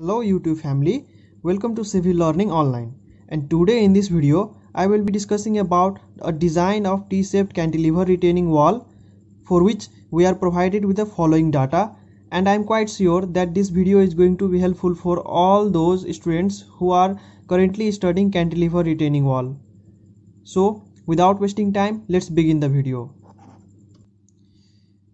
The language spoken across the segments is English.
Hello YouTube family, welcome to Civil Learning Online and today in this video I will be discussing about a design of T-shaped cantilever retaining wall for which we are provided with the following data and I am quite sure that this video is going to be helpful for all those students who are currently studying cantilever retaining wall. So without wasting time let's begin the video.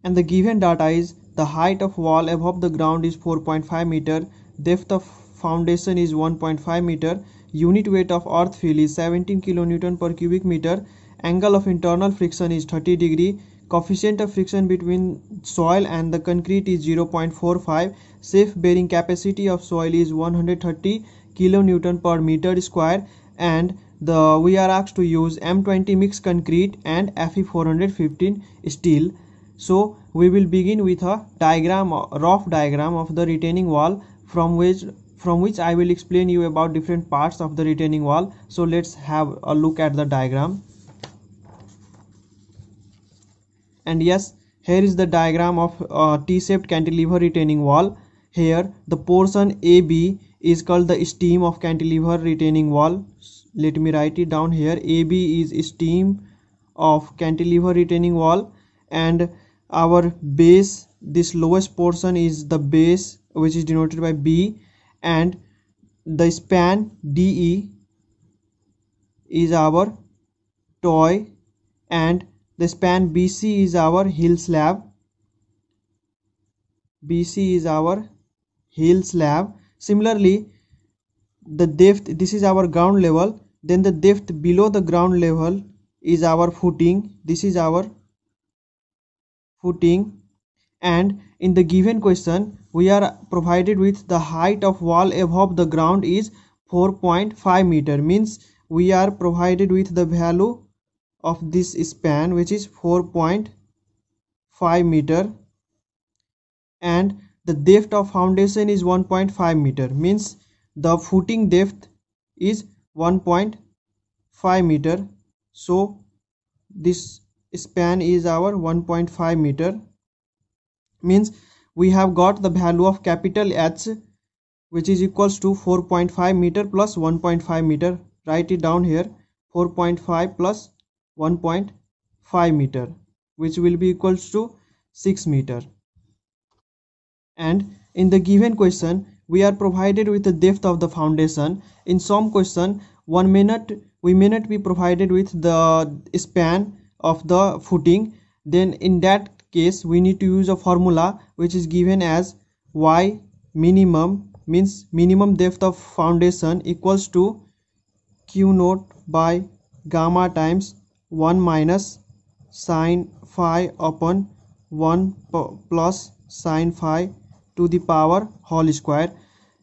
And the given data is the height of wall above the ground is 4.5 meter depth of foundation is 1.5 meter, unit weight of earth fill is 17 kilonewton per cubic meter, angle of internal friction is 30 degree, coefficient of friction between soil and the concrete is 0.45, safe bearing capacity of soil is 130 kilonewton per meter square and the we are asked to use M20 mix concrete and Fe415 steel. So we will begin with a diagram, rough diagram of the retaining wall from which from which I will explain you about different parts of the retaining wall. So let's have a look at the diagram. And yes, here is the diagram of uh, T-shaped cantilever retaining wall. Here the portion AB is called the stem of cantilever retaining wall. Let me write it down here. AB is stem of cantilever retaining wall and our base this lowest portion is the base which is denoted by B and the span DE is our toy and the span BC is our hill slab BC is our hill slab similarly the depth this is our ground level then the depth below the ground level is our footing this is our footing and in the given question we are provided with the height of wall above the ground is 4.5 meter means we are provided with the value of this span which is 4.5 meter and the depth of foundation is 1.5 meter means the footing depth is 1.5 meter so this span is our 1.5 meter means we have got the value of capital H which is equals to 4.5 meter plus 1.5 meter write it down here 4.5 plus 1.5 meter which will be equals to 6 meter and in the given question we are provided with the depth of the foundation in some question one minute we may not be provided with the span of the footing then in that case we need to use a formula which is given as y minimum means minimum depth of foundation equals to q note by gamma times 1 minus sine phi upon 1 plus sine phi to the power whole square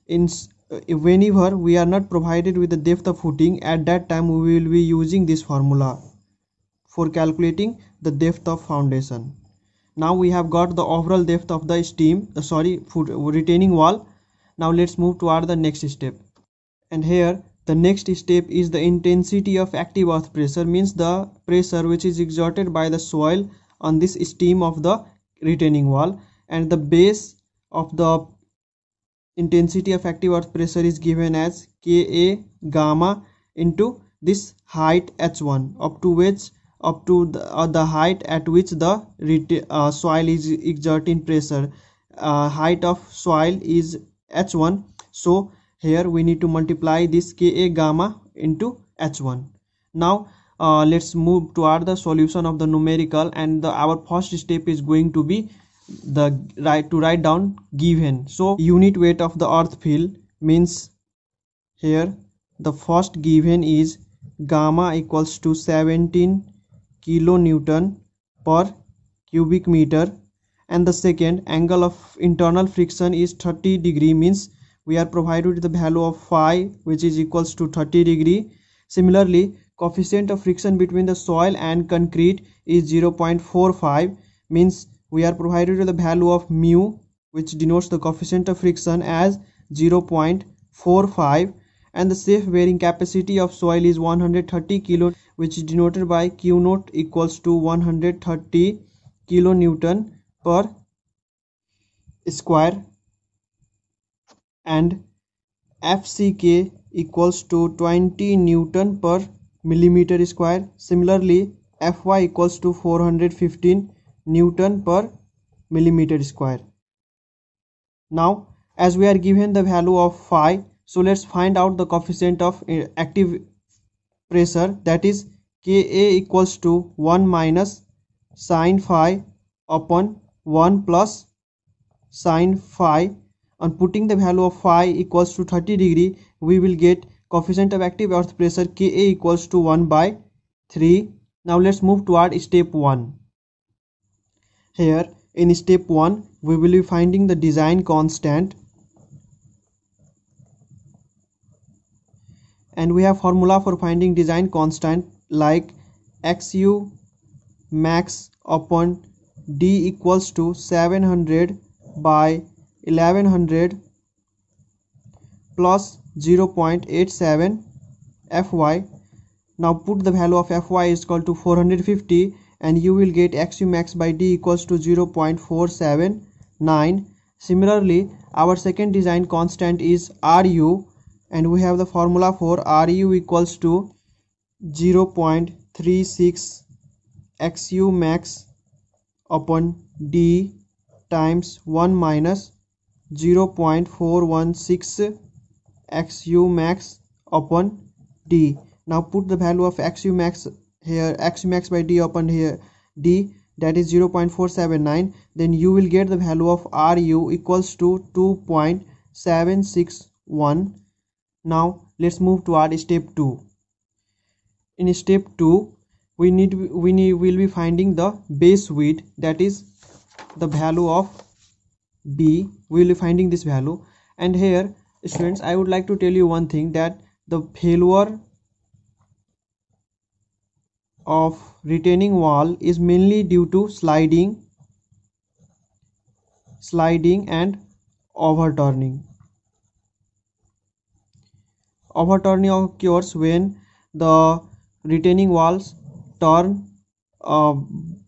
in uh, whenever we are not provided with the depth of footing at that time we will be using this formula for calculating the depth of foundation now we have got the overall depth of the steam uh, sorry retaining wall now let's move toward the next step and here the next step is the intensity of active earth pressure means the pressure which is exerted by the soil on this steam of the retaining wall and the base of the intensity of active earth pressure is given as Ka gamma into this height h1 up to which up to the, uh, the height at which the uh, soil is exerting pressure uh, height of soil is h1 so here we need to multiply this ka gamma into h1 now uh, let's move toward the solution of the numerical and the, our first step is going to be the right to write down given so unit weight of the earth field means here the first given is gamma equals to 17 kilonewton per cubic meter and the second angle of internal friction is 30 degree means we are provided with the value of phi which is equals to 30 degree similarly coefficient of friction between the soil and concrete is 0.45 means we are provided with the value of mu which denotes the coefficient of friction as 0.45 and the safe bearing capacity of soil is 130 kilo which is denoted by Q naught equals to 130 kilonewton per square and FCK equals to 20 newton per millimeter square. Similarly, Fy equals to 415 newton per millimeter square. Now, as we are given the value of phi so let's find out the coefficient of uh, active pressure that is ka equals to 1 minus sine phi upon 1 plus sine phi and putting the value of phi equals to 30 degree we will get coefficient of active earth pressure ka equals to 1 by 3 now let's move toward step 1 here in step 1 we will be finding the design constant and we have formula for finding design constant like xu max upon d equals to 700 by 1100 plus 0.87 fy now put the value of fy is equal to 450 and you will get xu max by d equals to 0.479 similarly our second design constant is ru and we have the formula for Ru equals to 0.36 xu max upon d times 1 minus 0.416 xu max upon d now put the value of xu max here xu max by d upon here d that is 0.479 then you will get the value of ru equals to 2.761 now let's move toward step 2 in step 2 we need we need, will be finding the base width that is the value of b we will be finding this value and here students i would like to tell you one thing that the failure of retaining wall is mainly due to sliding sliding and overturning overturning occurs when the retaining walls turn uh,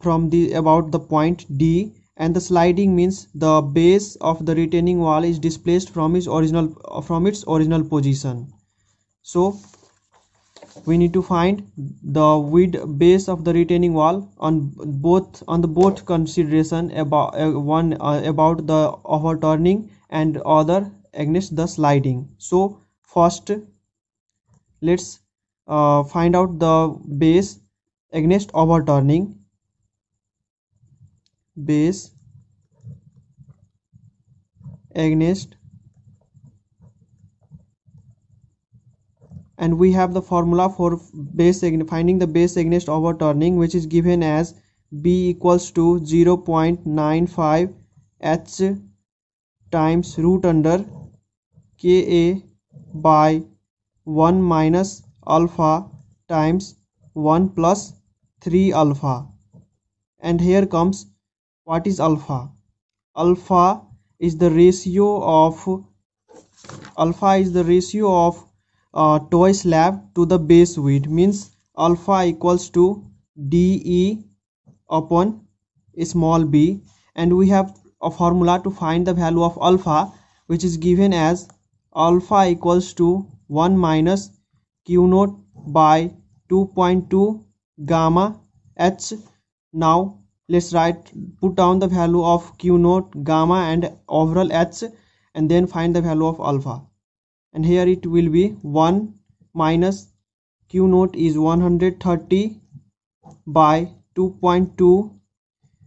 from the about the point D and the sliding means the base of the retaining wall is displaced from its original from its original position so we need to find the width base of the retaining wall on both on the both consideration about uh, one uh, about the overturning and other against the sliding so first let's uh, find out the base against overturning base against and we have the formula for base finding the base against overturning which is given as b equals to 0.95 h times root under ka by 1 minus alpha times 1 plus 3 alpha and here comes what is alpha alpha is the ratio of alpha is the ratio of uh, toy slab to the base width means alpha equals to de upon small b and we have a formula to find the value of alpha which is given as alpha equals to 1 minus q naught by 2.2 gamma h now let's write put down the value of q naught gamma and overall h and then find the value of alpha and here it will be 1 minus q naught is 130 by 2.2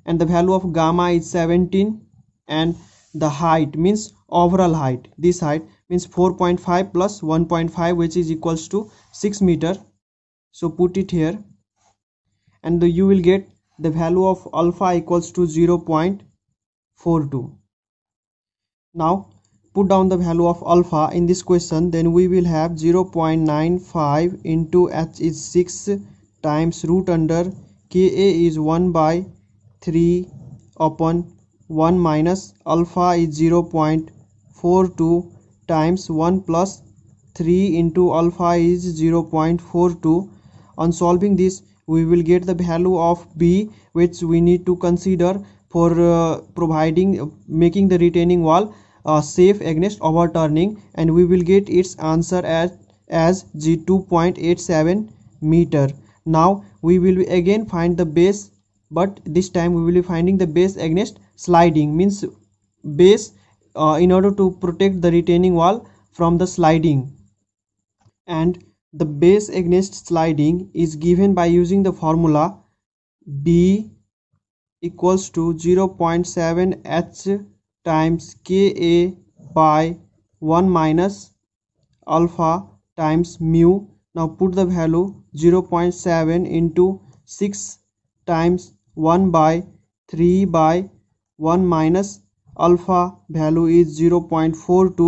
and the value of gamma is 17 and the height means overall height this height means 4.5 plus 1.5 which is equals to 6 meter so put it here and the, you will get the value of alpha equals to 0 0.42 now put down the value of alpha in this question then we will have 0.95 into h is 6 times root under ka is 1 by 3 upon 1 minus alpha is 0.42 times 1 plus 3 into alpha is 0 0.42 on solving this we will get the value of b which we need to consider for uh, providing uh, making the retaining wall uh, safe against overturning and we will get its answer as as g 2.87 meter now we will again find the base but this time we will be finding the base against sliding means base uh, in order to protect the retaining wall from the sliding and the base against sliding is given by using the formula B equals to 0.7 H times Ka by 1 minus alpha times mu now put the value 0.7 into 6 times 1 by 3 by 1 minus alpha value is 0 0.42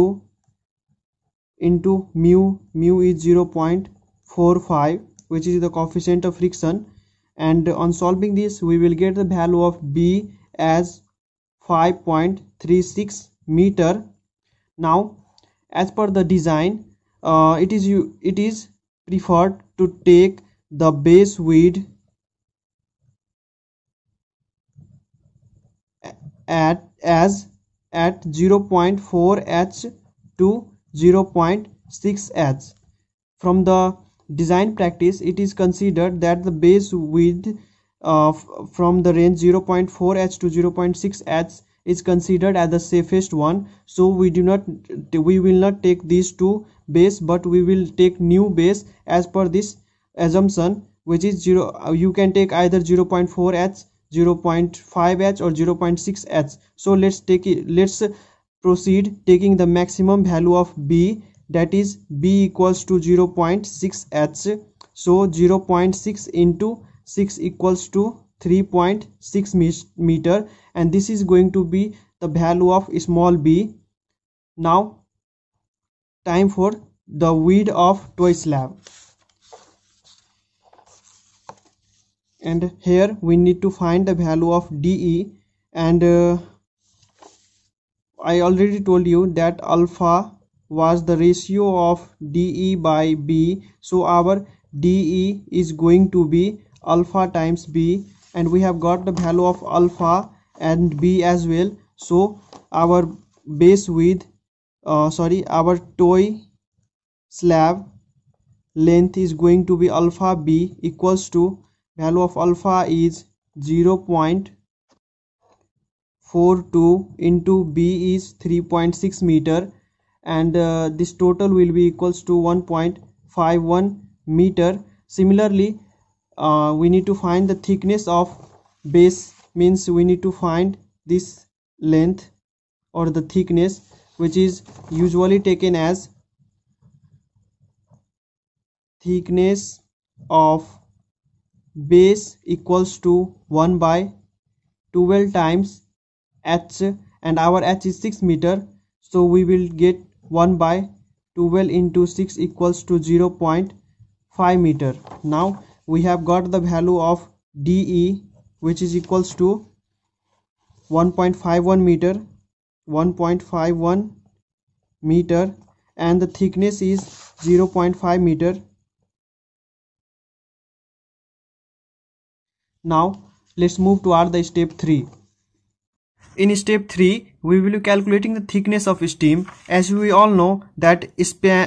into mu mu is 0 0.45 which is the coefficient of friction and on solving this we will get the value of b as 5.36 meter now as per the design uh, it is you it is preferred to take the base width at as at 0.4 H to 0.6 H. From the design practice, it is considered that the base width uh, from the range 0.4 H to 0.6 H is considered as the safest one. So we do not, we will not take these two base, but we will take new base as per this assumption, which is zero. You can take either 0.4 H 0.5 h or 0.6 h so let's take it let's proceed taking the maximum value of b that is b equals to 0.6 h so 0.6 into 6 equals to 3.6 meter and this is going to be the value of small b now time for the width of toy slab and here we need to find the value of DE and uh, I already told you that alpha was the ratio of DE by B so our DE is going to be alpha times B and we have got the value of alpha and B as well so our base width uh, sorry our toy slab length is going to be alpha B equals to value of alpha is 0 0.42 into b is 3.6 meter and uh, this total will be equals to 1.51 meter similarly uh, we need to find the thickness of base means we need to find this length or the thickness which is usually taken as thickness of base equals to 1 by 12 times h and our h is 6 meter so we will get 1 by 12 into 6 equals to 0 0.5 meter now we have got the value of de which is equals to 1.51 meter 1.51 meter and the thickness is 0 0.5 meter Now let's move toward the step 3. In step 3, we will be calculating the thickness of steam. As we all know that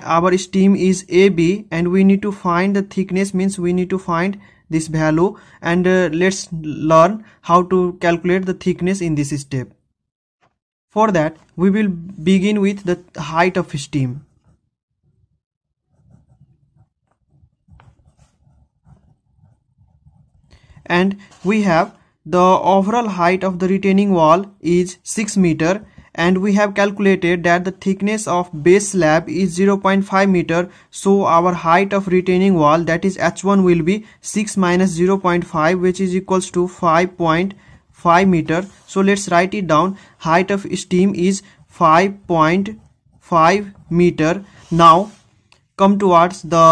our steam is AB and we need to find the thickness means we need to find this value and uh, let's learn how to calculate the thickness in this step. For that, we will begin with the height of steam. and we have the overall height of the retaining wall is 6 meter and we have calculated that the thickness of base slab is 0.5 meter so our height of retaining wall that is h1 will be 6 minus 0.5 which is equals to 5.5 meter so let's write it down height of steam is 5.5 meter now come towards the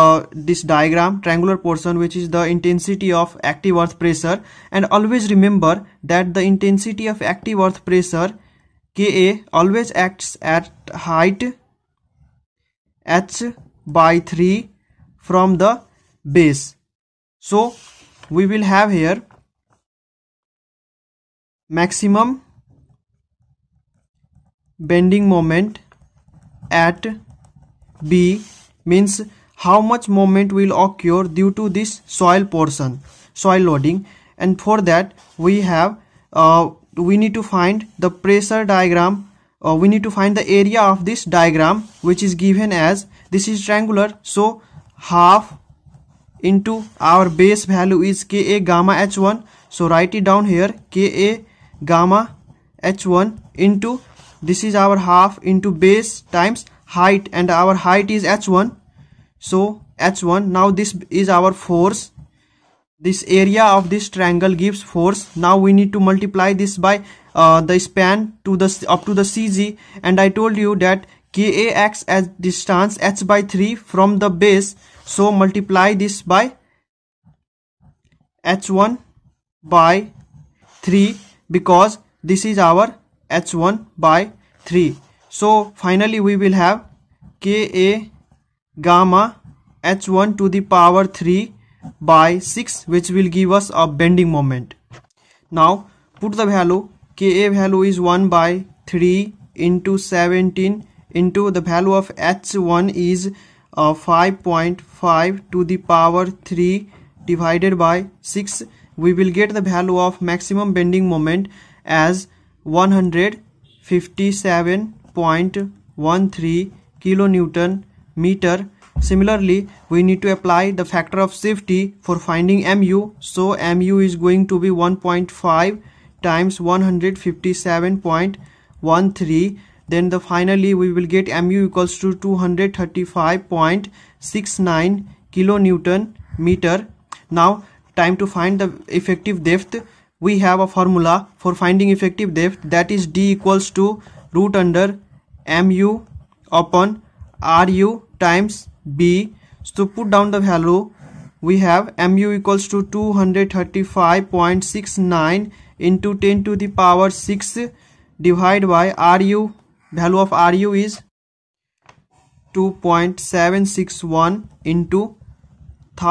this diagram triangular portion which is the intensity of active earth pressure and always remember that the intensity of active earth pressure Ka always acts at height h by 3 from the base. So we will have here maximum bending moment at B means how much movement will occur due to this soil portion soil loading and for that we have uh, we need to find the pressure diagram uh, we need to find the area of this diagram which is given as this is triangular so half into our base value is Ka gamma H1 so write it down here Ka gamma H1 into this is our half into base times height and our height is h1 so h1 now this is our force this area of this triangle gives force now we need to multiply this by uh, the span to the up to the cg and i told you that ka acts as distance h by 3 from the base so multiply this by h1 by 3 because this is our h1 by 3 so finally we will have Ka gamma h1 to the power 3 by 6 which will give us a bending moment. Now put the value Ka value is 1 by 3 into 17 into the value of h1 is uh, 5.5 to the power 3 divided by 6 we will get the value of maximum bending moment as 157 0.13 kilonewton meter. Similarly, we need to apply the factor of safety for finding mu. So mu is going to be 1.5 times 157.13 then the finally we will get mu equals to 235.69 kilonewton meter now time to find the effective depth we have a formula for finding effective depth that is d equals to root under mu upon ru times b so put down the value we have mu equals to 235.69 into 10 to the power 6 divided by ru value of ru is 2.761 into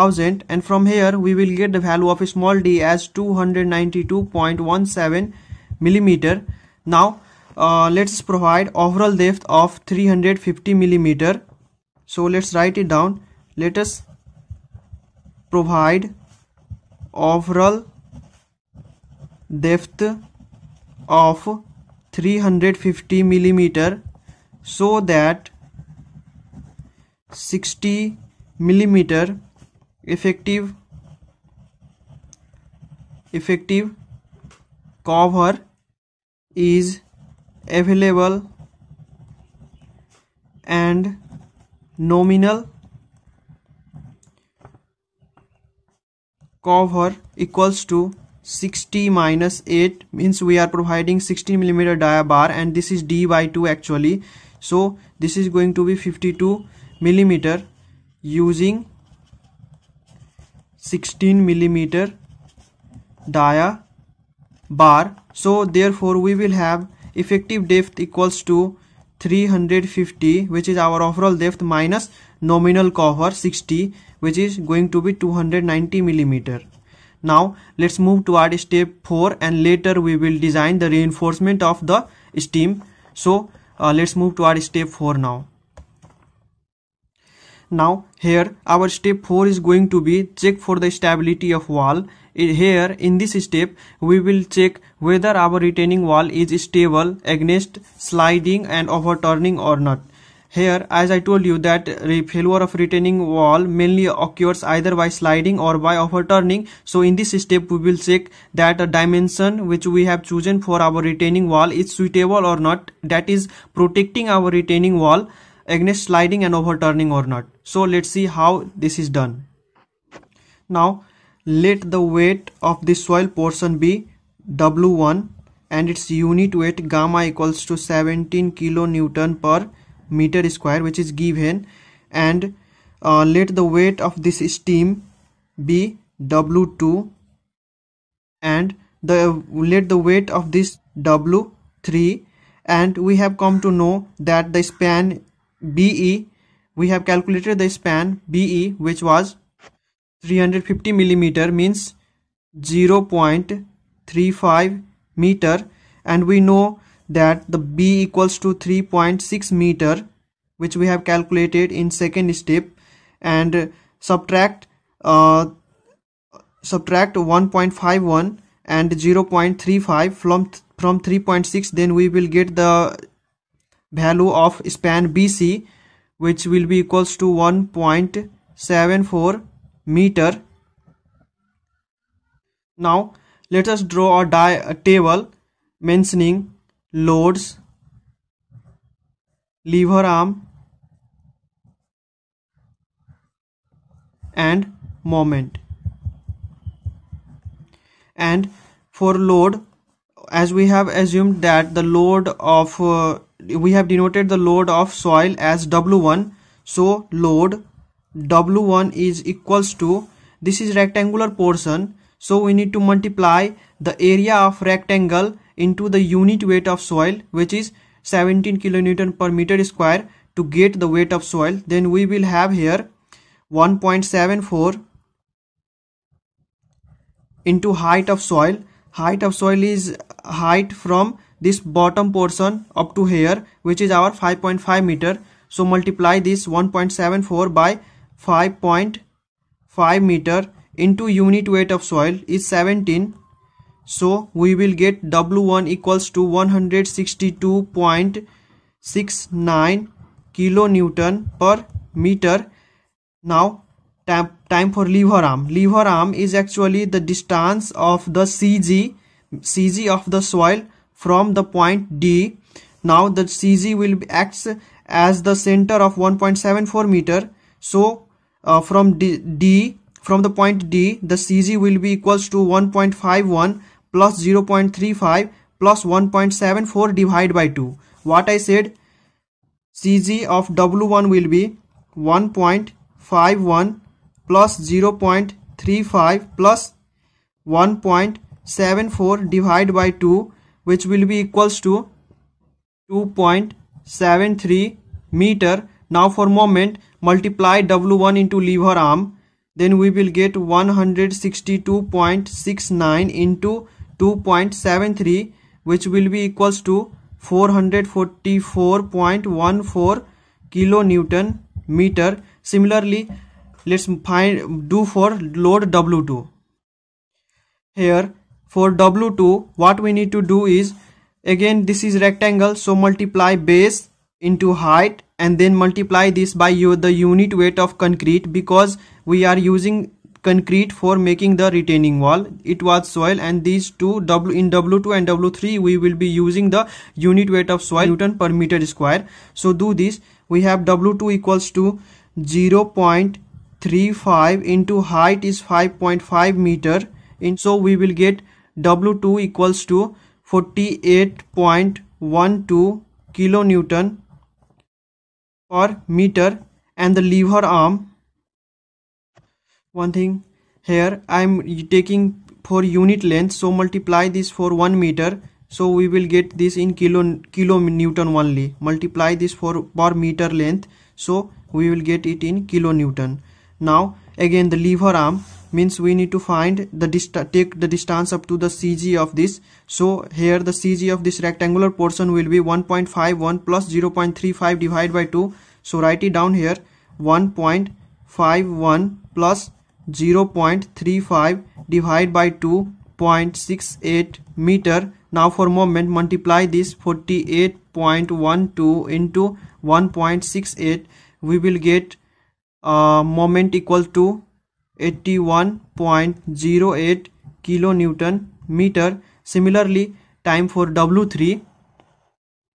1000 and from here we will get the value of small d as 292.17 millimeter now uh, let's provide overall depth of 350 millimeter so let's write it down let us provide overall depth of 350 millimeter so that 60 millimeter effective effective cover is available and nominal cover equals to 60 minus 8 means we are providing 16 millimeter dia bar and this is d by 2 actually so this is going to be 52 millimeter using 16 millimeter dia bar so therefore we will have effective depth equals to 350 which is our overall depth minus nominal cover 60 which is going to be 290 millimeter. Now let's move toward step 4 and later we will design the reinforcement of the steam. So uh, let's move toward step 4 now. Now here our step 4 is going to be check for the stability of wall here in this step we will check whether our retaining wall is stable against sliding and overturning or not here as i told you that failure of retaining wall mainly occurs either by sliding or by overturning so in this step we will check that the dimension which we have chosen for our retaining wall is suitable or not that is protecting our retaining wall against sliding and overturning or not so let's see how this is done now let the weight of the soil portion be W1 and its unit weight gamma equals to 17 kilonewton per meter square which is given and uh, let the weight of this steam be W2 and the let the weight of this W3 and we have come to know that the span BE we have calculated the span BE which was 350 millimeter means 0.35 meter and we know that the b equals to 3.6 meter which we have calculated in second step and subtract uh, subtract 1.51 and 0.35 from from 3.6 then we will get the value of span bc which will be equals to 1.74 meter now let us draw a, a table mentioning loads lever arm and moment and for load as we have assumed that the load of uh, we have denoted the load of soil as w1 so load w1 is equals to this is rectangular portion so we need to multiply the area of rectangle into the unit weight of soil which is 17 kilonewton per meter square to get the weight of soil then we will have here 1.74 into height of soil height of soil is height from this bottom portion up to here which is our 5.5 meter so multiply this 1.74 by 5.5 meter into unit weight of soil is 17 so we will get W1 equals to 162.69 kilonewton per meter now time, time for lever arm lever arm is actually the distance of the CG CG of the soil from the point D now the CG will be acts as the center of 1.74 meter so uh, from D, D from the point D the CG will be equals to 1.51 plus 0.35 plus 1.74 divided by 2 what I said CG of W1 will be 1.51 plus 0.35 plus 1.74 divided by 2 which will be equals to 2.73 meter now for moment multiply W1 into lever arm then we will get 162.69 into 2.73 which will be equals to 444.14 kilonewton meter similarly let's find do for load W2 here for W2 what we need to do is again this is rectangle so multiply base into height and then multiply this by your, the unit weight of concrete because we are using concrete for making the retaining wall it was soil and these two w in w2 and w3 we will be using the unit weight of soil newton per meter square so do this we have w2 equals to 0 0.35 into height is 5.5 meter in so we will get w2 equals to 48.12 kilonewton per meter and the lever arm one thing here I'm taking for unit length so multiply this for 1 meter so we will get this in kilo newton only multiply this for per meter length so we will get it in kilo newton. now again the lever arm means we need to find the take the distance up to the CG of this so here the CG of this rectangular portion will be 1.51 plus 0.35 divided by 2 so write it down here 1.51 plus 0.35 divided by 2.68 meter now for moment multiply this 48.12 into 1.68 we will get uh, moment equal to 81.08 kilonewton meter. Similarly, time for W3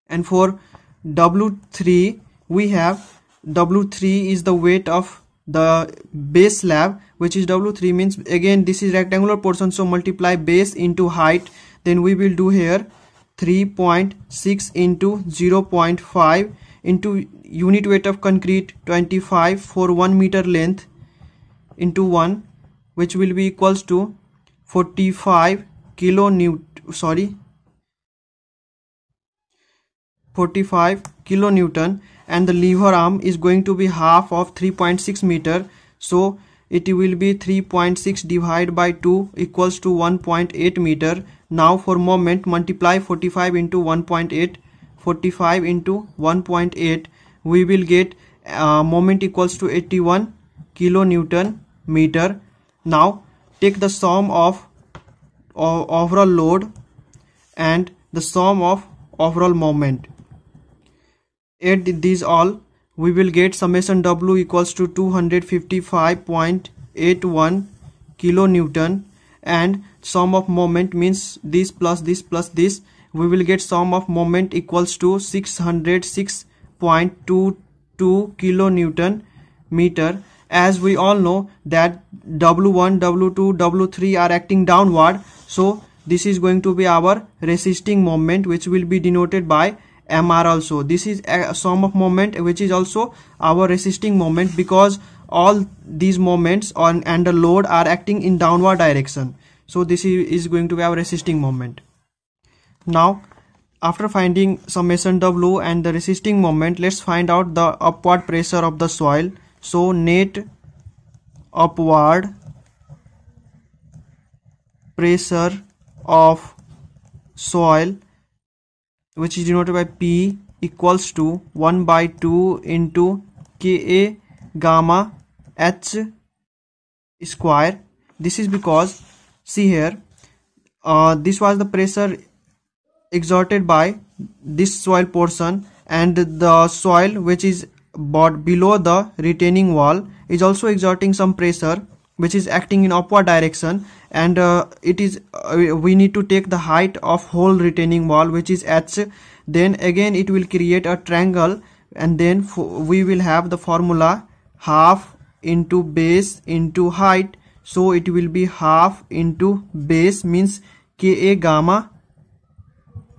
and for W3 we have W3 is the weight of the base slab which is W3 means again this is rectangular portion so multiply base into height then we will do here 3.6 into 0.5 into unit weight of concrete 25 for 1 meter length into 1 which will be equals to 45 kilo newton sorry 45 kilonewton and the lever arm is going to be half of 3.6 meter so it will be 3.6 divided by 2 equals to 1.8 meter now for moment multiply 45 into 1.8 45 into 1.8 we will get uh, moment equals to 81 kilonewton meter now take the sum of, of overall load and the sum of overall moment add these all we will get summation w equals to 255.81 kilonewton and sum of moment means this plus this plus this we will get sum of moment equals to 606.22 kilonewton meter as we all know that W1, W2, W3 are acting downward. So this is going to be our resisting moment which will be denoted by MR also. This is a sum of moment which is also our resisting moment because all these moments on the load are acting in downward direction. So this is going to be our resisting moment. Now after finding summation W and the resisting moment let's find out the upward pressure of the soil so net upward pressure of soil which is denoted by p equals to 1 by 2 into ka gamma h square this is because see here uh, this was the pressure exerted by this soil portion and the soil which is but below the retaining wall is also exerting some pressure which is acting in upward direction and uh, it is uh, we need to take the height of whole retaining wall which is h then again it will create a triangle and then we will have the formula half into base into height so it will be half into base means ka gamma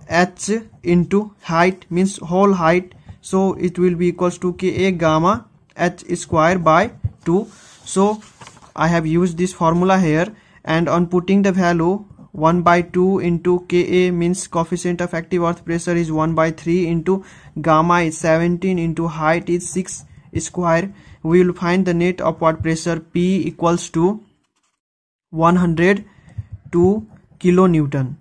h into height means whole height so it will be equals to ka gamma h square by 2 so i have used this formula here and on putting the value 1 by 2 into ka means coefficient of active earth pressure is 1 by 3 into gamma is 17 into height is 6 square we will find the net upward pressure p equals to 102 kilonewton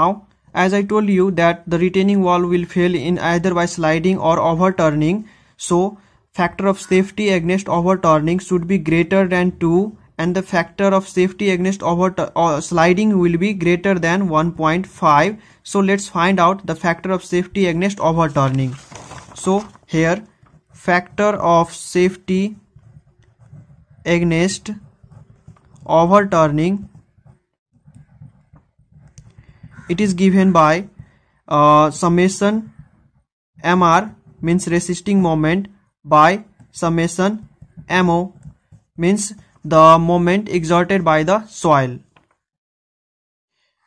now as I told you that the retaining wall will fail in either by sliding or overturning. So factor of safety against overturning should be greater than 2 and the factor of safety against over uh, sliding will be greater than 1.5 so let's find out the factor of safety against overturning so here factor of safety against overturning it is given by uh, summation mr means resisting moment by summation mo means the moment exerted by the soil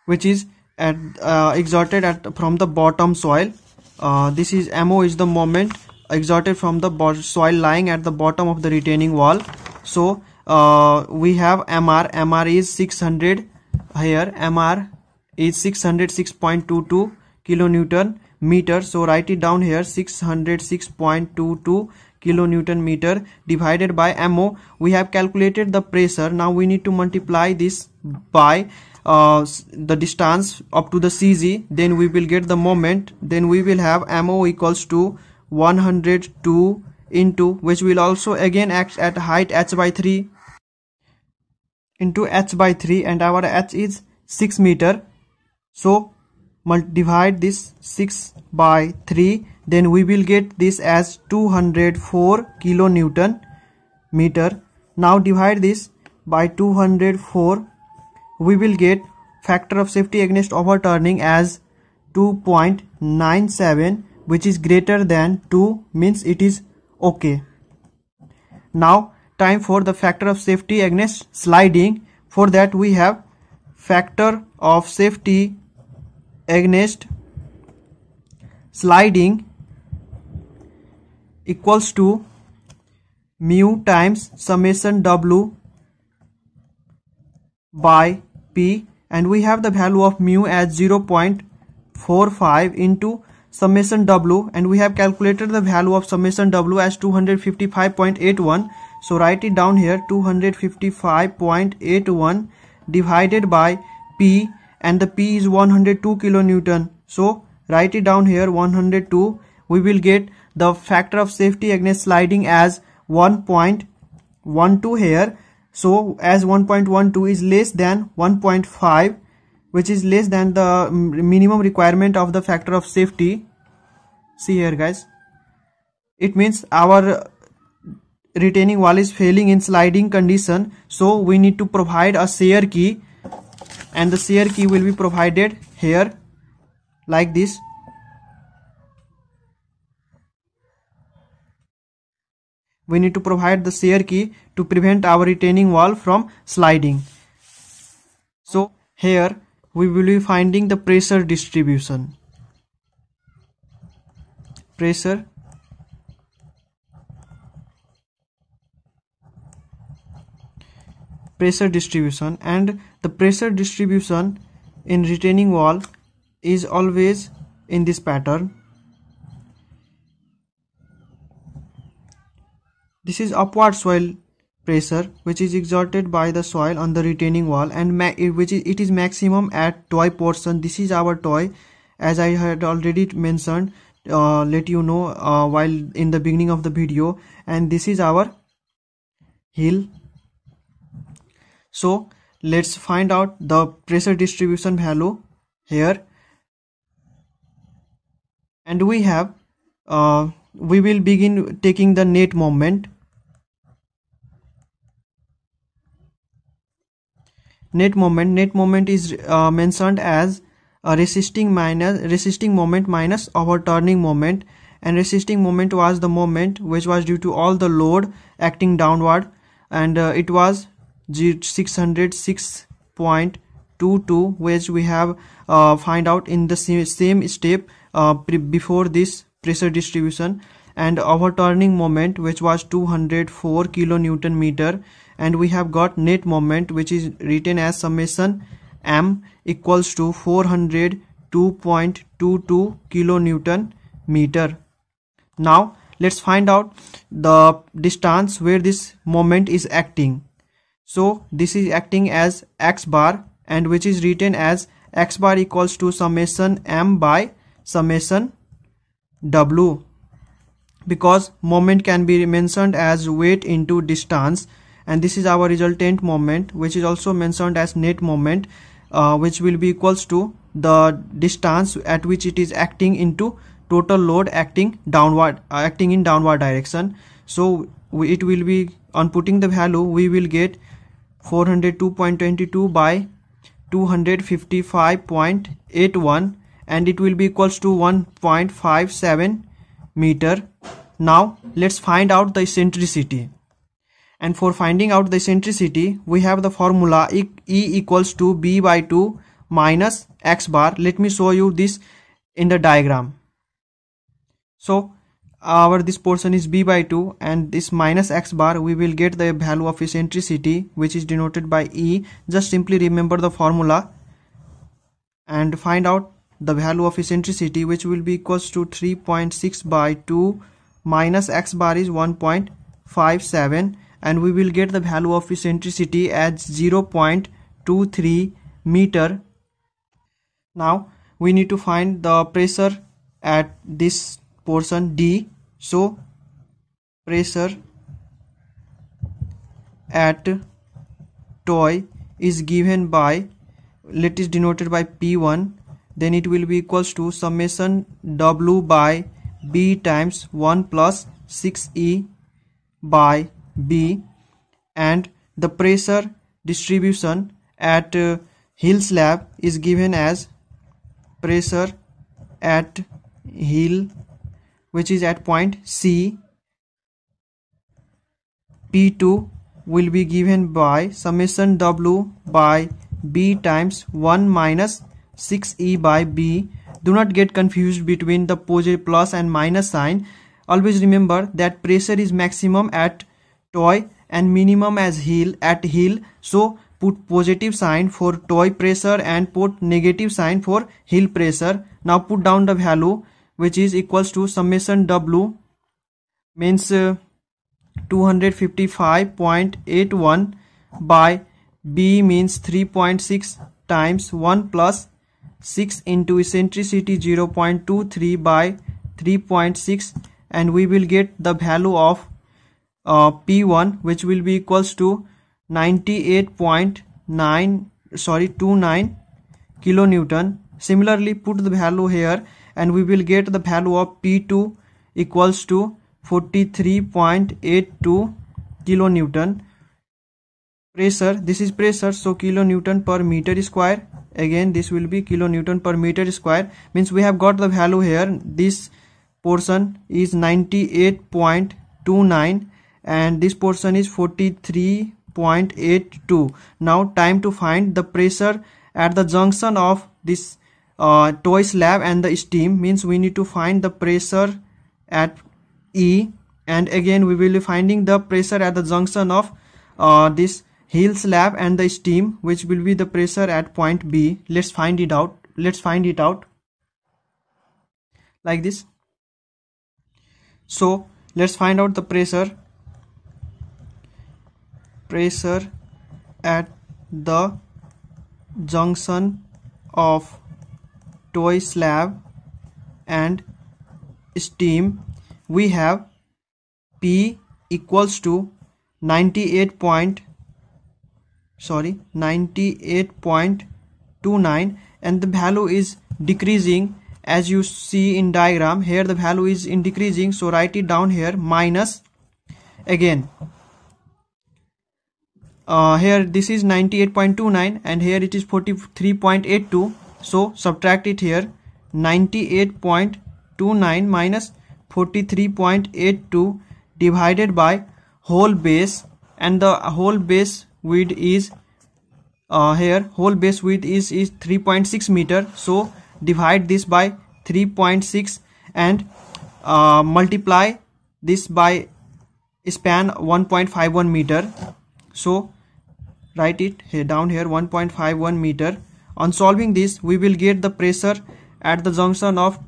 which is at uh, exerted at from the bottom soil uh, this is mo is the moment exerted from the soil lying at the bottom of the retaining wall so uh, we have mr mr is 600 here mr is 606.22 kilonewton meter so write it down here 606.22 kilonewton meter divided by mo we have calculated the pressure now we need to multiply this by uh, the distance up to the cg then we will get the moment then we will have mo equals to 102 into which will also again act at height h by 3 into h by 3 and our h is 6 meter so divide this 6 by 3 then we will get this as 204 kilonewton meter. Now divide this by 204 we will get factor of safety against overturning as 2.97 which is greater than 2 means it is okay. Now time for the factor of safety against sliding for that we have factor of safety against sliding equals to mu times summation w by p and we have the value of mu as 0.45 into summation w and we have calculated the value of summation w as 255.81 so write it down here 255.81 divided by p and the P is 102 kilonewton. So write it down here 102. We will get the factor of safety against sliding as 1.12 here. So as 1.12 is less than 1.5 which is less than the mm, minimum requirement of the factor of safety. See here guys. It means our retaining wall is failing in sliding condition so we need to provide a shear key and the share key will be provided here like this we need to provide the share key to prevent our retaining wall from sliding so here we will be finding the pressure distribution pressure pressure distribution and the pressure distribution in retaining wall is always in this pattern. This is upward soil pressure which is exerted by the soil on the retaining wall and which is, it is maximum at toy portion. This is our toy as I had already mentioned uh, let you know uh, while in the beginning of the video and this is our hill so let's find out the pressure distribution value here and we have uh, we will begin taking the net moment net moment net moment is uh, mentioned as a uh, resisting minus resisting moment minus overturning moment and resisting moment was the moment which was due to all the load acting downward and uh, it was 606.22 which we have uh, find out in the same step uh, before this pressure distribution and overturning moment which was 204 kilonewton meter and we have got net moment which is written as summation m equals to 402.22 kilonewton meter now let's find out the distance where this moment is acting so this is acting as x bar and which is written as x bar equals to summation m by summation w because moment can be mentioned as weight into distance and this is our resultant moment which is also mentioned as net moment uh, which will be equals to the distance at which it is acting into total load acting downward uh, acting in downward direction so it will be on putting the value we will get 402.22 by 255.81 and it will be equals to 1.57 meter. Now let's find out the eccentricity. And for finding out the eccentricity, we have the formula E, e equals to B by 2 minus X bar. Let me show you this in the diagram. So our this portion is b by 2 and this minus x bar we will get the value of eccentricity which is denoted by e just simply remember the formula and find out the value of eccentricity which will be equals to 3.6 by 2 minus x bar is 1.57 and we will get the value of eccentricity as 0.23 meter now we need to find the pressure at this portion D so pressure at toy is given by let is denoted by P1 then it will be equals to summation W by B times 1 plus 6E by B and the pressure distribution at uh, hill slab is given as pressure at hill which is at point C P2 will be given by summation W by B times 1 minus 6E by B. Do not get confused between the positive plus and minus sign. Always remember that pressure is maximum at toy and minimum as heel at heel. So put positive sign for toy pressure and put negative sign for heel pressure. Now put down the value which is equals to summation w means uh, 255.81 by b means 3.6 times 1 plus 6 into eccentricity 0.23 by 3.6 and we will get the value of uh, p1 which will be equals to 98.9 sorry 29 kilonewton similarly put the value here and we will get the value of P2 equals to 43.82 kilonewton pressure this is pressure so kilonewton per meter square again this will be kilonewton per meter square means we have got the value here this portion is 98.29 and this portion is 43.82 now time to find the pressure at the junction of this uh, toy slab and the steam means we need to find the pressure at E and again we will be finding the pressure at the junction of uh, this heel slab and the steam which will be the pressure at point B let's find it out let's find it out like this so let's find out the pressure pressure at the junction of toy slab and steam we have P equals to 98 point sorry 98.29 and the value is decreasing as you see in diagram here the value is in decreasing so write it down here minus again uh, here this is 98.29 and here it is 43.82 so subtract it here 98.29 minus 43.82 divided by whole base and the whole base width is uh, here whole base width is is 3.6 meter so divide this by 3.6 and uh, multiply this by span 1.51 meter so write it here down here 1.51 meter on solving this, we will get the pressure at the junction of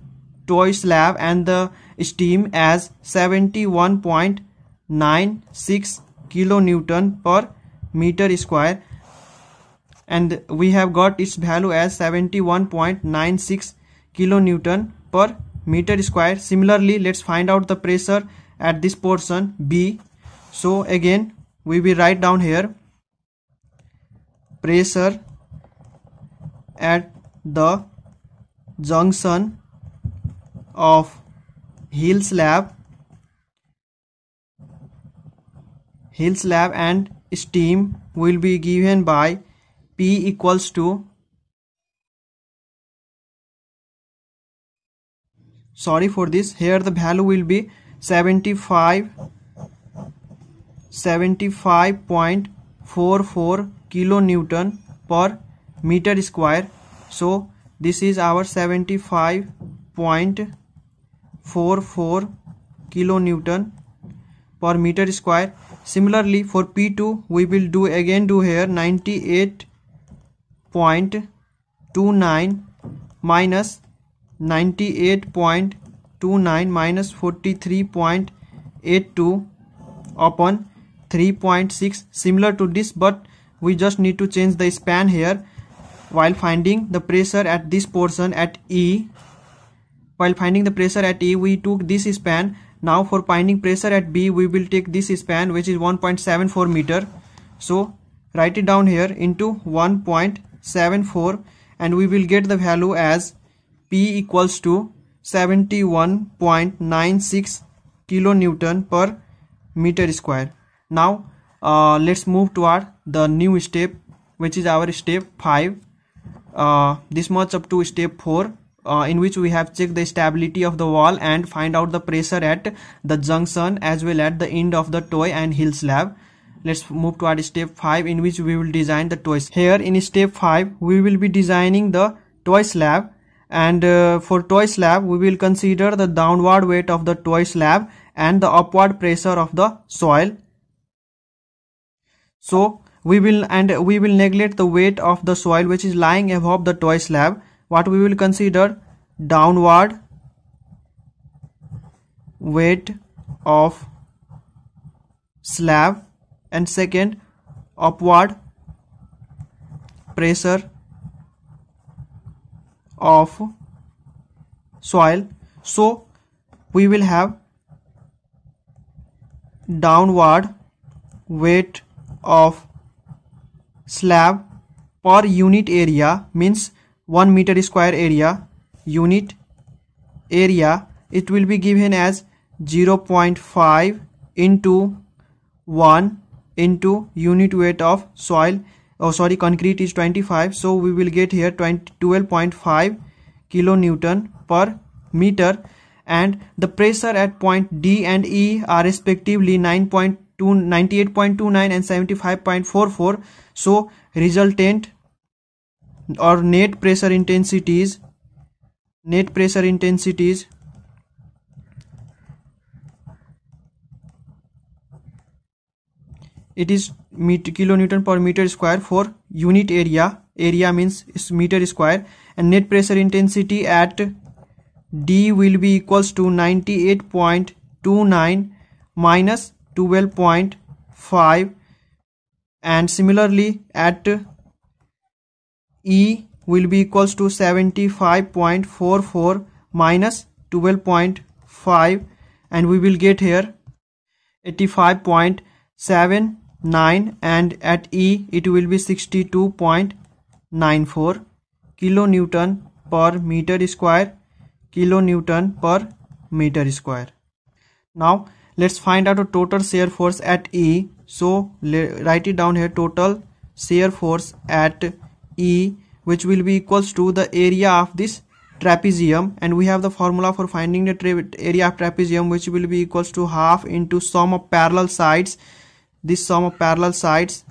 toy slab and the steam as 71.96 kilonewton per meter square and we have got its value as 71.96 kilonewton per meter square similarly let's find out the pressure at this portion b so again we will write down here pressure at the junction of hill slab hill slab and steam will be given by P equals to sorry for this here the value will be 75 75.44 kilonewton per meter square so this is our 75.44 kilonewton per meter square similarly for p2 we will do again do here 98.29 minus 98.29 minus 43.82 upon 3.6 similar to this but we just need to change the span here while finding the pressure at this portion at E while finding the pressure at E we took this span now for finding pressure at B we will take this span which is 1.74 meter so write it down here into 1.74 and we will get the value as P equals to 71.96 kilonewton per meter square now uh, let's move toward the new step which is our step 5 uh, this much up to step 4 uh, in which we have checked the stability of the wall and find out the pressure at the junction as well at the end of the toy and hill slab let's move toward step 5 in which we will design the toys here in step 5 we will be designing the toy slab and uh, for toy slab we will consider the downward weight of the toy slab and the upward pressure of the soil so we will and we will neglect the weight of the soil which is lying above the toy slab what we will consider downward weight of slab and second upward pressure of soil so we will have downward weight of slab per unit area means 1 meter square area unit area it will be given as 0.5 into 1 into unit weight of soil oh sorry concrete is 25 so we will get here 12.5 kilonewton per meter and the pressure at point D and E are respectively 9.2 98.29 and 75.44 so resultant or net pressure intensities net pressure intensities it is meter, kilonewton per meter square for unit area area means meter square and net pressure intensity at d will be equals to 98.29 minus 12.5 and similarly at E will be equals to 75.44 minus 12.5 and we will get here 85.79 and at E it will be 62.94 kilonewton per meter square kilonewton per meter square. Now let's find out a total shear force at E so write it down here total shear force at E which will be equals to the area of this trapezium and we have the formula for finding the area of trapezium which will be equals to half into sum of parallel sides this sum of parallel sides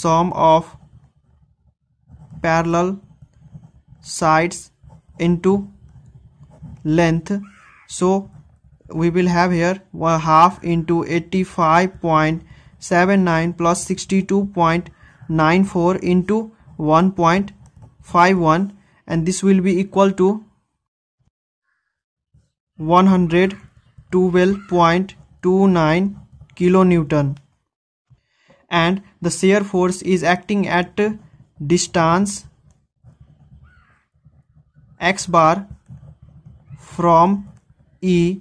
sum of parallel sides into length so we will have here one half into 85.79 plus 62.94 into 1.51 and this will be equal to 112.29 kilonewton and the shear force is acting at distance x bar from E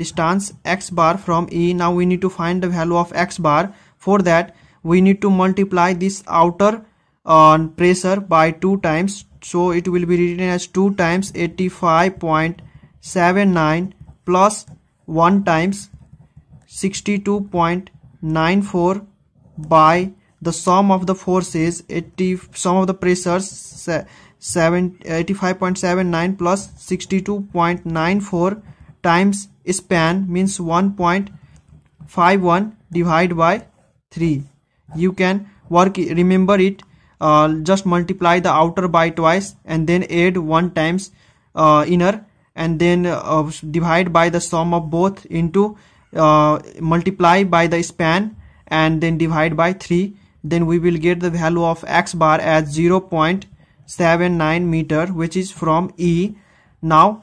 distance x bar from E. Now we need to find the value of x bar. For that we need to multiply this outer uh, pressure by 2 times. So it will be written as 2 times 85.79 plus 1 times 62.94 by the sum of the forces 80 sum of the pressures 7 85.79 plus 62.94 times span means 1.51 divided by 3 you can work remember it uh, just multiply the outer by twice and then add one times uh, inner and then uh, divide by the sum of both into uh, multiply by the span and then divide by 3 then we will get the value of x bar as 0.79 meter which is from e now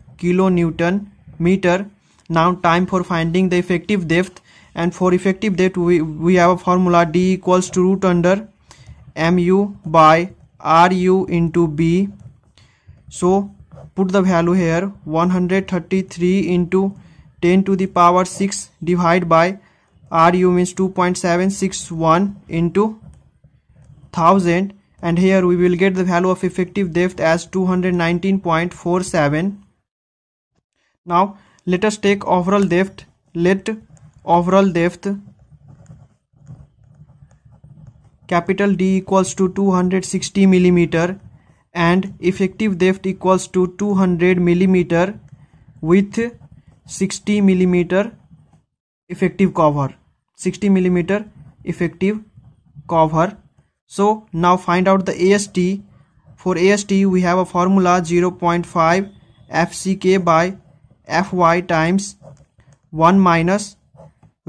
kilonewton meter. Now time for finding the effective depth and for effective depth we, we have a formula D equals to root under mu by ru into b. So put the value here 133 into 10 to the power 6 divided by ru means 2.761 into 1000 and here we will get the value of effective depth as 219.47 now let us take overall depth let overall depth capital D equals to 260 millimeter and effective depth equals to 200 millimeter with 60 millimeter effective cover 60 millimeter effective cover so now find out the AST for AST we have a formula 0.5 FCK by fy times 1 minus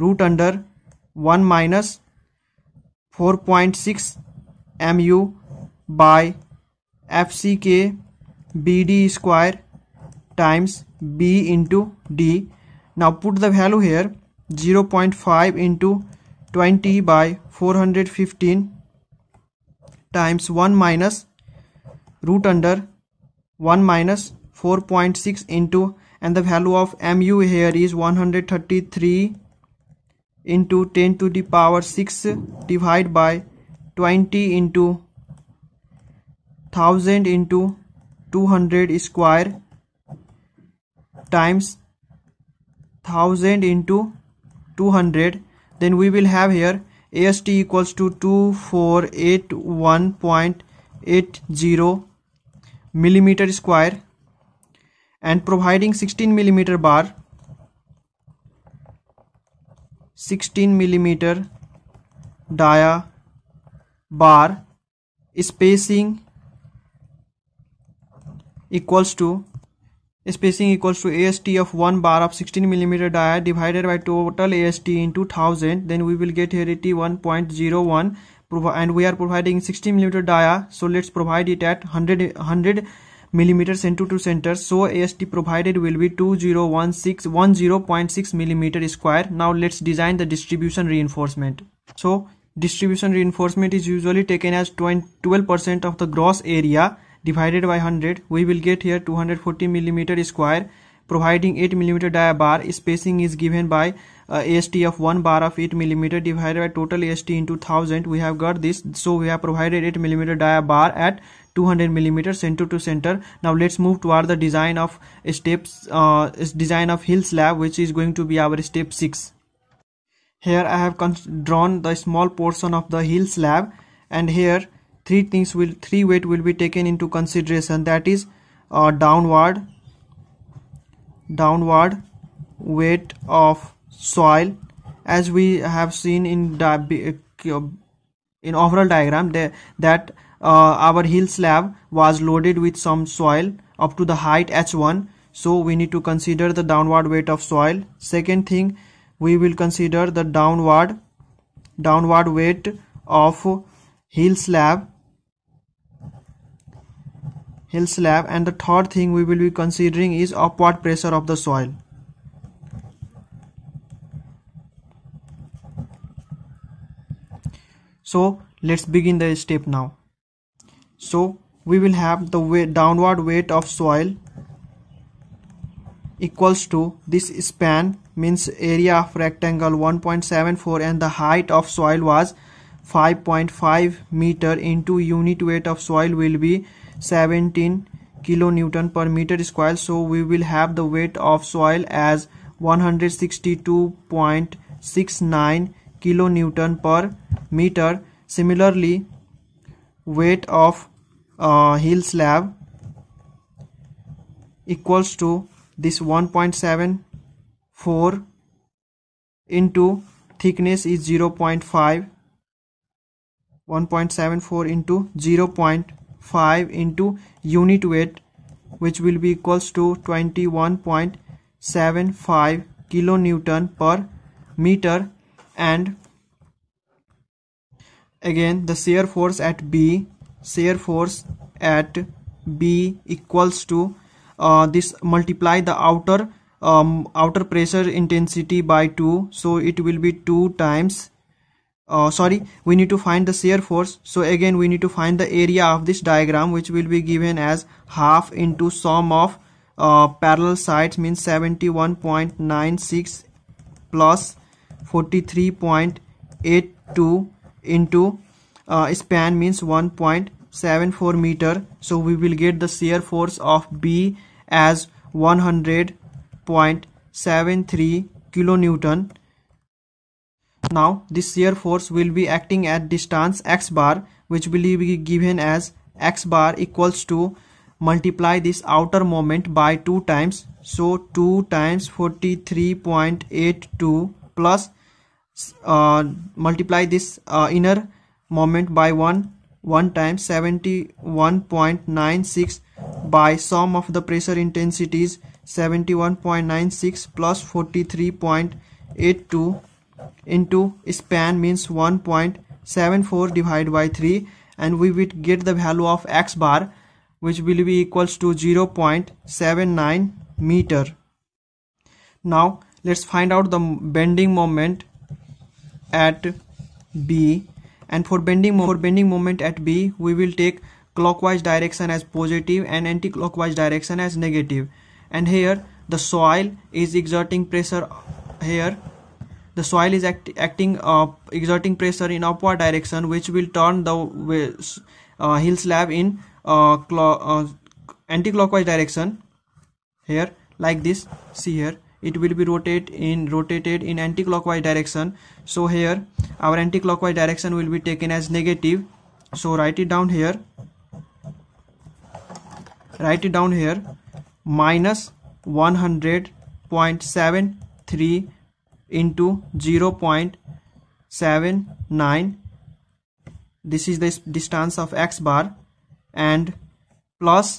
root under 1 minus 4.6 mu by fck bd square times b into d now put the value here 0 0.5 into 20 by 415 times 1 minus root under 1 minus 4.6 into and the value of mu here is 133 into 10 to the power 6 divided by 20 into 1000 into 200 square times 1000 into 200 then we will have here AST equals to 2481.80 millimeter square and providing 16 millimeter bar 16 millimeter dia bar spacing equals to spacing equals to AST of 1 bar of 16 millimeter dia divided by total AST into 1000 then we will get here 81.01 and we are providing 16 millimeter dia so let's provide it at 100 100 mm center to center so AST provided will be 2016 10.6 mm square now let's design the distribution reinforcement so distribution reinforcement is usually taken as 12% of the gross area divided by 100 we will get here 240 mm square providing 8 mm dia bar spacing is given by uh, AST of 1 bar of 8 mm divided by total AST into 1000 we have got this so we have provided 8 mm dia bar at 200 millimeter center to center now let's move toward the design of steps uh, design of hill slab which is going to be our step 6 here I have drawn the small portion of the hill slab and here three things will three weight will be taken into consideration that is uh, downward downward weight of soil as we have seen in the uh, in overall diagram that uh, our hill slab was loaded with some soil up to the height h1 so we need to consider the downward weight of soil second thing we will consider the downward downward weight of hill slab hill slab and the third thing we will be considering is upward pressure of the soil so let's begin the step now so we will have the weight, downward weight of soil equals to this span means area of rectangle 1.74 and the height of soil was 5.5 meter into unit weight of soil will be 17 kilonewton per meter square so we will have the weight of soil as 162.69 kilonewton per meter similarly weight of uh, hill slab equals to this 1.74 into thickness is 0 0.5 1.74 into 0 0.5 into unit weight which will be equals to 21.75 kilonewton per meter and again the shear force at B shear force at b equals to uh, this multiply the outer um, outer pressure intensity by 2 so it will be 2 times uh, sorry we need to find the shear force so again we need to find the area of this diagram which will be given as half into sum of uh, parallel sides means 71.96 plus 43.82 into uh, span means 1.74 meter so we will get the shear force of B as 100.73 kilonewton now this shear force will be acting at distance x bar which will be given as x bar equals to multiply this outer moment by 2 times so 2 times 43.82 plus uh, multiply this uh, inner moment by 1 1 times 71.96 by sum of the pressure intensities 71.96 plus 43.82 into span means 1.74 divided by 3 and we will get the value of x bar which will be equals to 0.79 meter now let's find out the bending moment at b and for bending, for bending moment at B we will take clockwise direction as positive and anti-clockwise direction as negative and here the soil is exerting pressure here the soil is act acting up exerting pressure in upward direction which will turn the uh, hill slab in uh, uh, anti-clockwise direction here like this see here it will be rotate in rotated in anti-clockwise direction so here our anti-clockwise direction will be taken as negative so write it down here write it down here minus 100.73 into 0.79 this is the distance of x bar and plus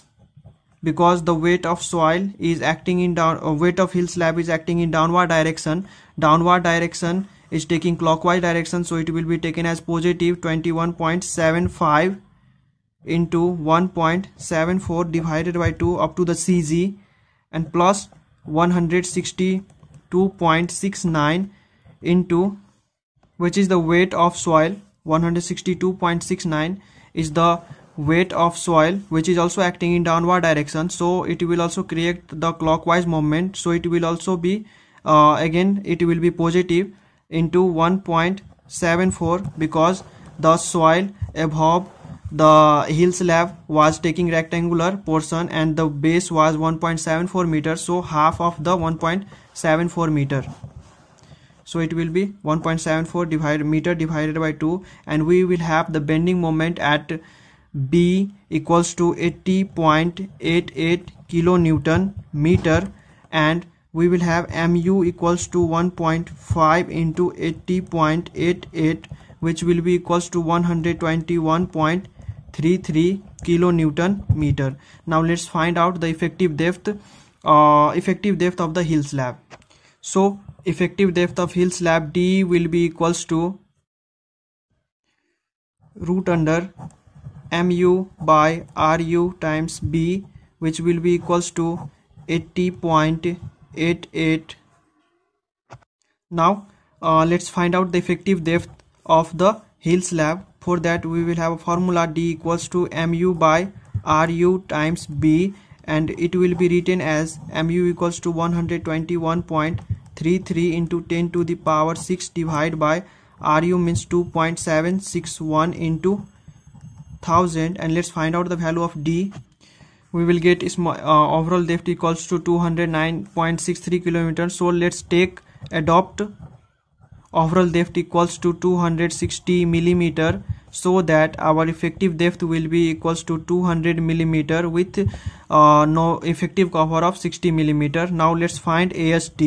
because the weight of soil is acting in down uh, weight of hill slab is acting in downward direction downward direction is taking clockwise direction so it will be taken as positive 21.75 into 1.74 divided by 2 up to the cg and plus 162.69 into which is the weight of soil 162.69 is the weight of soil which is also acting in downward direction so it will also create the clockwise movement so it will also be uh, again it will be positive into 1.74 because the soil above the hill slab was taking rectangular portion and the base was 1.74 meter so half of the 1.74 meter so it will be 1.74 divided meter divided by 2 and we will have the bending moment at B equals to 80.88 kilonewton meter and we will have mu equals to 1.5 into 80.88 which will be equals to 121.33 kilonewton meter now let's find out the effective depth uh, effective depth of the hill slab so effective depth of hill slab d will be equals to root under mu by ru times b which will be equals to 80.88 now uh, let's find out the effective depth of the hill slab for that we will have a formula d equals to mu by ru times b and it will be written as mu equals to 121.33 into 10 to the power 6 divided by ru means 2.761 into 1000 and let's find out the value of d we will get is uh, overall depth equals to 209.63 kilometers so let's take adopt overall depth equals to 260 millimeter so that our effective depth will be equals to 200 millimeter with uh, no effective cover of 60 millimeter now let's find ast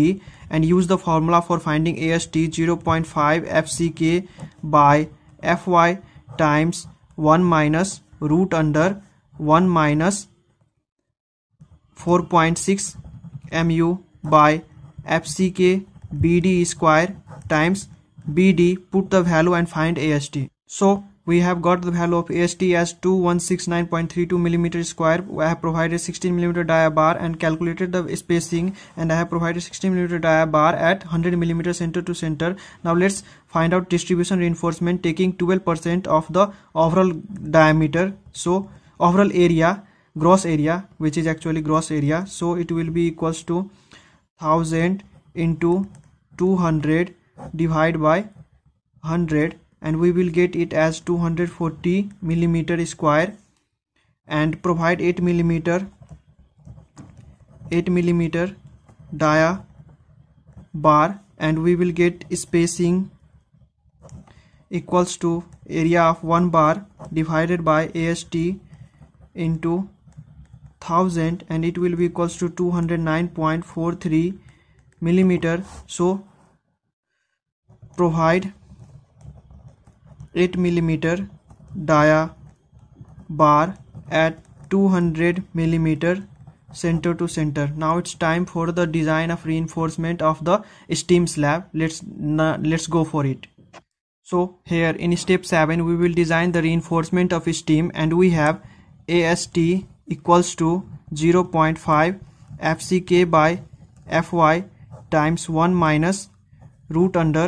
and use the formula for finding ast 0.5 fck by fy times 1 minus root under 1 minus 4.6 mu by fck bd square times bd put the value and find ast so we have got the value of AST as 2169.32 mm square. I have provided 16 mm dia bar and calculated the spacing and I have provided 16 mm dia bar at 100 mm center to center. Now let's find out distribution reinforcement taking 12% of the overall diameter. So overall area, gross area which is actually gross area. So it will be equals to 1000 into 200 divided by 100 and we will get it as 240 millimeter square and provide 8 millimeter 8 millimeter dia bar and we will get spacing equals to area of one bar divided by AST into 1000 and it will be equals to 209.43 millimeter so provide 8 millimeter dia bar at 200 millimeter center to center now it's time for the design of reinforcement of the steam slab let's let's go for it so here in step 7 we will design the reinforcement of steam and we have AST equals to 0.5 FCK by FY times 1 minus root under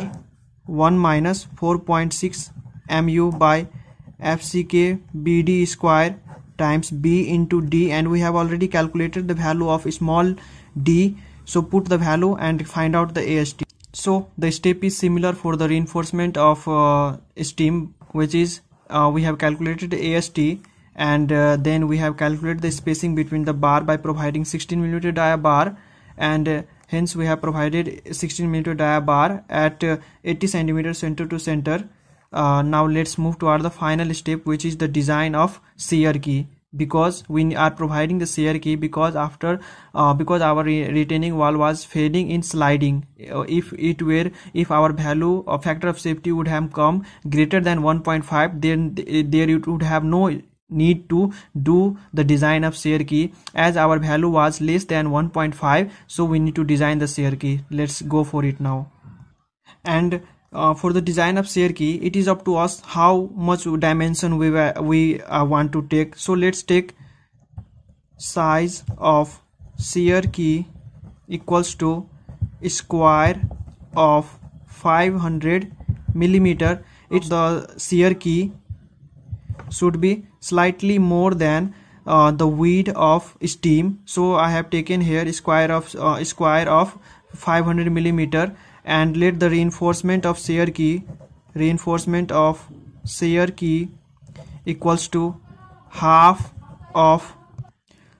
1 minus 4.6 mu by fck bd square times b into d and we have already calculated the value of small d so put the value and find out the AST so the step is similar for the reinforcement of uh, steam which is uh, we have calculated AST and uh, then we have calculated the spacing between the bar by providing 16 millimeter dia bar and uh, hence we have provided 16 millimeter dia bar at uh, 80 centimeter center to center uh, now let's move toward the final step which is the design of shear key because we are providing the shear key because after uh, because our re retaining wall was fading in sliding uh, if it were if our value or uh, factor of safety would have come greater than 1.5 then eh, there it would have no need to do the design of shear key as our value was less than 1.5 so we need to design the shear key let's go for it now and uh, for the design of share key it is up to us how much dimension we we uh, want to take so let's take size of share key equals to square of 500 millimeter it's the share key should be slightly more than uh, the width of steam so i have taken here square of uh, square of 500 millimeter and let the reinforcement of shear key reinforcement of shear key equals to half of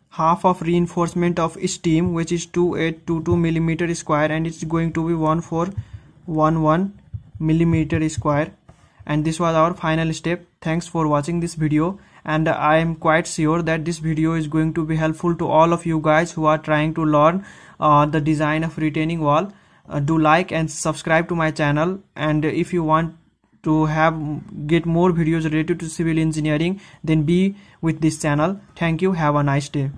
half of reinforcement of steam which is 2822 millimeter square and it's going to be 1411 millimeter square and this was our final step thanks for watching this video and I am quite sure that this video is going to be helpful to all of you guys who are trying to learn uh, the design of retaining wall uh, do like and subscribe to my channel and if you want to have get more videos related to civil engineering then be with this channel thank you have a nice day